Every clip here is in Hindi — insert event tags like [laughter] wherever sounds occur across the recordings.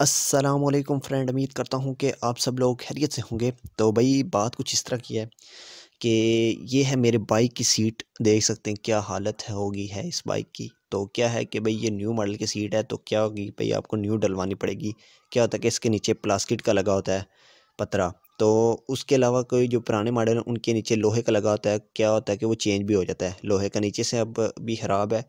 असलम फ्रेंड उम्मीद करता हूँ कि आप सब लोग खैरियत से होंगे तो भाई बात कुछ इस तरह की है कि ये है मेरे बाइक की सीट देख सकते हैं क्या हालत है होगी है इस बाइक की तो क्या है कि भाई ये न्यू मॉडल की सीट है तो क्या होगी भाई आपको न्यू डलवानी पड़ेगी क्या होता है कि इसके नीचे प्लास्टिक का लगा होता है पतरा तो उसके अलावा कोई जो पुराने मॉडल हैं उनके नीचे लोहे का लगा होता है क्या होता है कि वो चेंज भी हो जाता है लोहे का नीचे से अब भी ख़राब है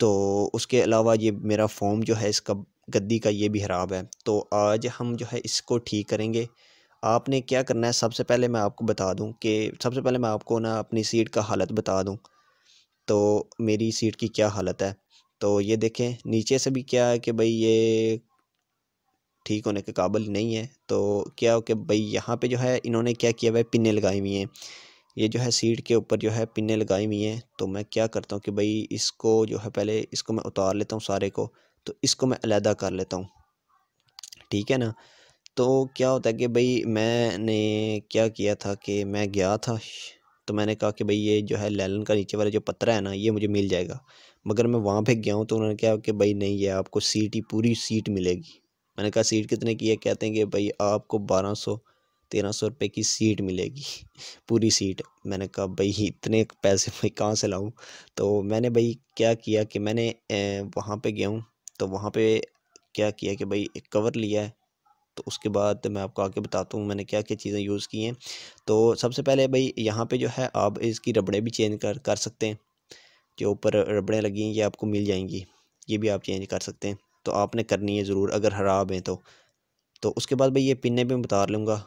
तो उसके अलावा ये मेरा फॉर्म जो है इसका गद्दी का ये भी खराब है तो आज हम जो है इसको ठीक करेंगे आपने क्या करना है सबसे पहले मैं आपको बता दूं कि सबसे पहले मैं आपको ना अपनी सीट का हालत बता दूं तो मेरी सीट की क्या हालत है तो ये देखें नीचे से भी क्या है कि भाई ये ठीक होने के काबिल नहीं है तो क्या हो कि भाई यहाँ पे जो है इन्होंने क्या किया हुआ है पिने लगाई हुई हैं ये जो है सीट के ऊपर जो है पिने लगाई हुई हैं तो मैं क्या करता हूँ कि भाई इसको जो है पहले इसको मैं उतार लेता हूँ सारे को तो इसको मैं अलहदा कर लेता हूँ ठीक है ना तो क्या होता है कि भाई मैंने क्या किया था कि मैं गया था तो मैंने कहा कि भाई ये जो है लेलन का नीचे वाला जो पत्रा है ना ये मुझे मिल जाएगा मगर मैं वहाँ पे गया हूँ तो उन्होंने कहा कि भाई नहीं ये आपको सीट ही पूरी सीट मिलेगी मैंने कहा सीट कितने की है कहते हैं कि भाई आपको बारह सौ तेरह सौ रुपये की सीट मिलेगी [laughs] पूरी सीट मैंने कहा भाई इतने पैसे मैं कहाँ से लाऊँ तो मैंने भाई क्या किया कि मैंने वहाँ पर गया हूँ तो वहाँ पे क्या किया कि भाई एक कवर लिया है तो उसके बाद मैं आपको आगे बताता हूँ मैंने क्या क्या चीज़ें यूज़ की हैं तो सबसे पहले भाई यहाँ पे जो है आप इसकी रबड़ें भी चेंज कर कर सकते हैं जो ऊपर रबड़ें लगी हैं ये आपको मिल जाएंगी ये भी आप चेंज कर सकते हैं तो आपने करनी है ज़रूर अगर ख़राब हैं तो तो उसके बाद भाई ये पिन्ने भी मैं लूँगा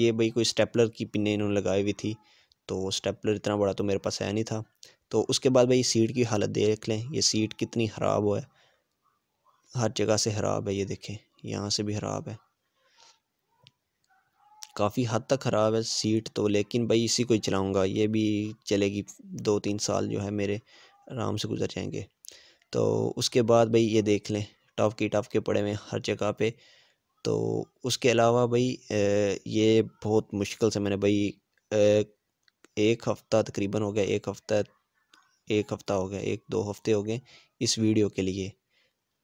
ये भाई कोई स्टेपलर की पिन्ने इन्होंने लगाई हुई थी तो स्टेपलर इतना बड़ा तो मेरे पास है नहीं था तो उसके बाद भाई सीट की हालत देख लें ये सीट कितनी ख़राब हो है हर जगह से ख़राब है ये देखें यहाँ से भी ख़राब है काफ़ी हद तक ख़राब है सीट तो लेकिन भाई इसी को ही चलाऊँगा ये भी चलेगी दो तीन साल जो है मेरे आराम से गुजर जाएंगे तो उसके बाद भाई ये देख लें टॉप की टॉप के पड़े हुए हर जगह पे तो उसके अलावा भाई ये बहुत मुश्किल से मैंने भाई एक हफ़्ता तकरीबन हो गया एक हफ़्ता एक हफ़्ता हो गया एक दो हफ़्ते हो गए इस वीडियो के लिए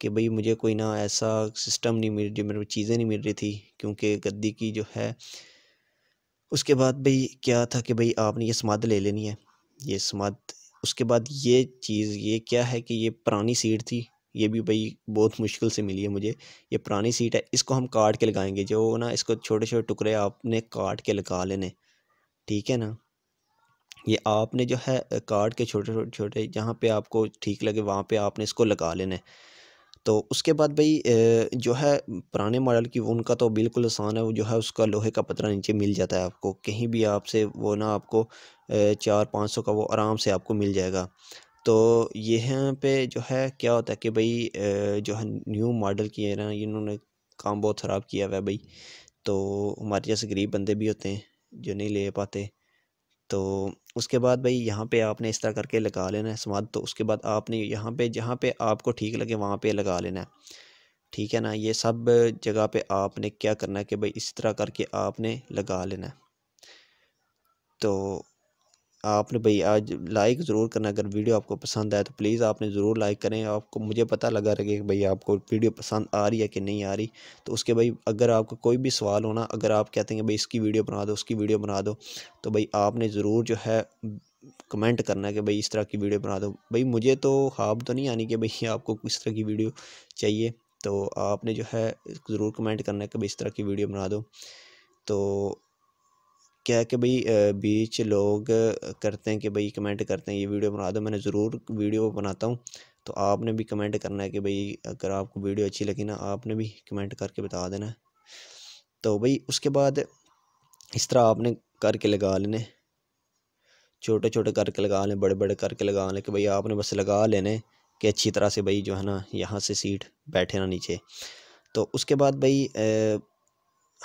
कि भाई मुझे कोई ना ऐसा सिस्टम नहीं मिल जो मेरे को चीज़ें नहीं मिल रही थी क्योंकि गद्दी की जो है उसके बाद भाई क्या था कि भाई आपने ये समाध ले लेनी है ये समाध उसके बाद ये चीज़ ये क्या है कि ये पुरानी सीट थी ये भी भाई बहुत मुश्किल से मिली है मुझे ये पुरानी सीट है इसको हम काट के लगाएंगे जो ना इसको छोटे छोटे टुकड़े आपने काट के लगा लेने ठीक है ना ये आपने जो है काट के छोटे छोटे छोटे जहाँ पे आपको ठीक लगे वहाँ पे आपने इसको लगा लेने तो उसके बाद भाई जो है पुराने मॉडल की वो उनका तो बिल्कुल आसान है वो जो है उसका लोहे का पतरा नीचे मिल जाता है आपको कहीं भी आपसे वो ना आपको चार पाँच सौ का वो आराम से आपको मिल जाएगा तो यहाँ पे जो है क्या होता है कि भाई जो है न्यू मॉडल की है ना इन्होंने काम बहुत ख़राब किया हुआ है भाई तो हमारे जैसे गरीब बंदे भी होते हैं जो नहीं ले पाते तो उसके बाद भाई यहाँ पे आपने इस तरह करके लगा लेना है समाध तो उसके बाद आपने यहाँ पे जहाँ पे आपको ठीक लगे वहाँ पे लगा लेना है ठीक है ना ये सब जगह पे आपने क्या करना है कि भाई इस तरह करके आपने लगा लेना है तो आपने भाई आज लाइक ज़रूर करना अगर वीडियो आपको पसंद आए तो प्लीज़ आपने ज़रूर लाइक करें आपको मुझे पता लगा रहे कि भाई आपको वीडियो पसंद आ रही है कि नहीं आ रही तो उसके भाई अगर आपको कोई भी सवाल होना अगर आप कहते हैं कि भाई इसकी वीडियो बना दो उसकी वीडियो बना दो तो भाई आपने ज़रूर जो है कमेंट करना कि भाई इस तरह की वीडियो बना दो भाई मुझे तो हाब तो नहीं आनी कि भाई [laughs] आपको किस तरह की वीडियो चाहिए तो आपने जो है ज़रूर कमेंट करना है कि भाई इस तरह की वीडियो बना दो तो क्या है कि भाई बीच लोग करते हैं कि भाई कमेंट करते हैं ये वीडियो बना दो मैंने ज़रूर वीडियो बनाता हूँ तो आपने भी कमेंट करना है कि भाई अगर आपको वीडियो अच्छी लगी ना आपने भी कमेंट करके बता देना तो भाई उसके बाद इस तरह आपने करके लगा लेने छोटे छोटे करके लगा लें बड़े बड़े करके लगा लें कि भाई आपने बस लगा लेने कि अच्छी तरह से भाई जो है ना यहाँ से सीट बैठे ना नीचे तो उसके बाद भाई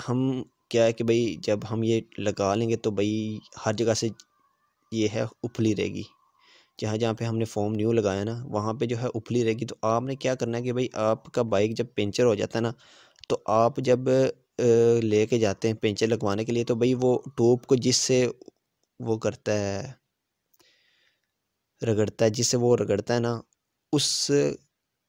हम क्या है कि भाई जब हम ये लगा लेंगे तो भाई हर जगह से ये है उपली रहेगी जहाँ जहाँ पे हमने फॉर्म न्यू लगाया ना वहाँ पे जो है उपली रहेगी तो आपने क्या करना है कि भाई आपका बाइक जब पंचर हो जाता है ना तो आप जब लेके जाते हैं पेंचर लगवाने के लिए तो भाई वो टोप को जिससे वो करता है रगड़ता है जिससे वो रगड़ता है ना उस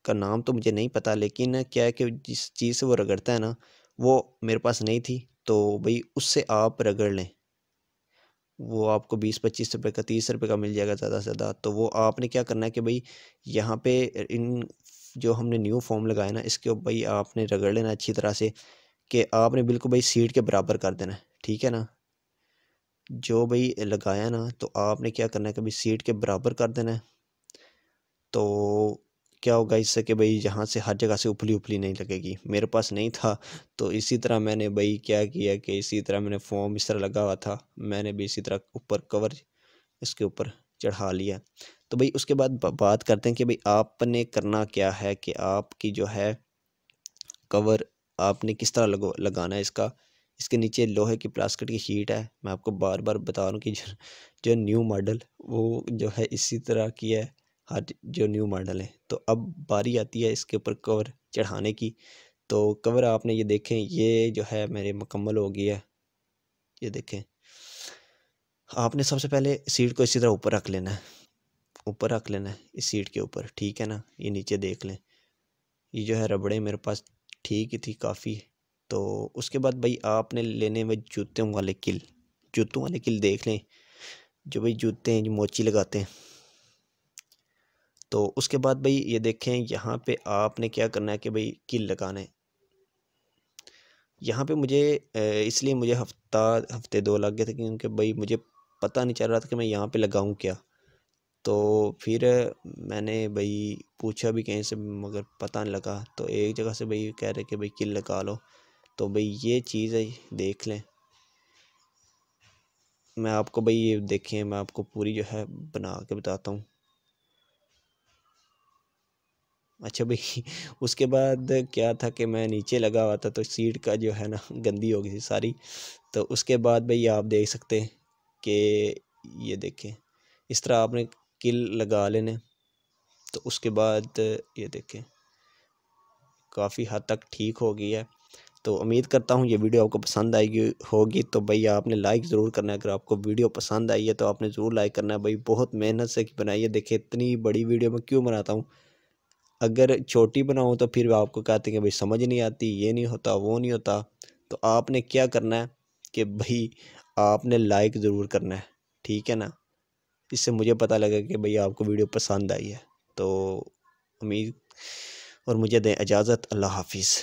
का नाम तो मुझे नहीं पता लेकिन क्या है कि जिस चीज़ से वो रगड़ता है ना वो मेरे पास नहीं थी तो भाई उससे आप रगड़ लें वो आपको बीस पच्चीस रुपए का तीस रुपए का मिल जाएगा ज़्यादा से ज़्यादा तो वो आपने क्या करना है कि भाई यहाँ पे इन जो हमने न्यू फॉर्म लगाया ना इसके ऊपर भाई आपने रगड़ लेना अच्छी तरह से कि आपने बिल्कुल भाई सीट के बराबर कर देना है ठीक है ना जो भाई लगाया ना तो आपने क्या करना है कि भाई सीट के बराबर कर देना है तो क्या होगा इससे कि भाई यहाँ से हर जगह से उपली उपली नहीं लगेगी मेरे पास नहीं था तो इसी तरह मैंने भाई क्या किया कि इसी तरह मैंने फॉर्म इस तरह लगा हुआ था मैंने भी इसी तरह ऊपर कवर इसके ऊपर चढ़ा लिया तो भाई उसके बाद बात करते हैं कि भाई आपने करना क्या है कि आपकी जो है कवर आपने किस तरह लगो लगाना है इसका इसके नीचे लोहे की प्लास्टिक की शीट है मैं आपको बार बार बता रहा हूँ कि जो, जो न्यू मॉडल वो जो है इसी तरह की है हर जो न्यू मॉडल है तो अब बारी आती है इसके ऊपर कवर चढ़ाने की तो कवर आपने ये देखें ये जो है मेरे मुकम्मल हो गई है ये देखें आपने सबसे पहले सीट को इसी तरह ऊपर रख लेना है ऊपर रख लेना है इस सीट के ऊपर ठीक है ना ये नीचे देख लें ये जो है रबड़े मेरे पास ठीक ही थी काफ़ी तो उसके बाद भाई आपने लेने में जूतों वाले किल जूतों वाले किल देख लें जो भाई जूते हैं जो मोची लगाते हैं तो उसके बाद भाई ये देखें यहाँ पे आपने क्या करना है कि भाई किल लगाने यहाँ पे मुझे इसलिए मुझे हफ्ता हफ्ते दो लग गए थे क्योंकि भाई मुझे पता नहीं चल रहा था कि मैं यहाँ पे लगाऊँ क्या तो फिर मैंने भाई पूछा भी कहीं से मगर पता नहीं लगा तो एक जगह से भाई कह रहे कि भाई किल लगा लो तो भाई ये चीज़ है देख लें मैं आपको भाई ये देखें मैं आपको पूरी जो है बना के बताता हूँ अच्छा भाई उसके बाद क्या था कि मैं नीचे लगा हुआ था तो सीट का जो है ना गंदी हो गई थी सारी तो उसके बाद भाई आप देख सकते हैं कि ये देखें इस तरह आपने किल लगा लेने तो उसके बाद ये देखें काफ़ी हद तक ठीक हो गई है तो उम्मीद करता हूँ ये वीडियो आपको पसंद आएगी होगी तो भाई आपने लाइक ज़रूर करना है अगर आपको वीडियो पसंद आई है तो आपने ज़रूर लाइक करना है भाई बहुत मेहनत से बनाई है देखिए इतनी बड़ी वीडियो मैं क्यों बनाता हूँ अगर छोटी बनाओ तो फिर आपको कहते हैं कि भाई समझ नहीं आती ये नहीं होता वो नहीं होता तो आपने क्या करना है कि भाई आपने लाइक ज़रूर करना है ठीक है ना इससे मुझे पता लगा कि भाई आपको वीडियो पसंद आई है तो उम्मीद और मुझे दें इजाज़त अल्लाह हाफिज़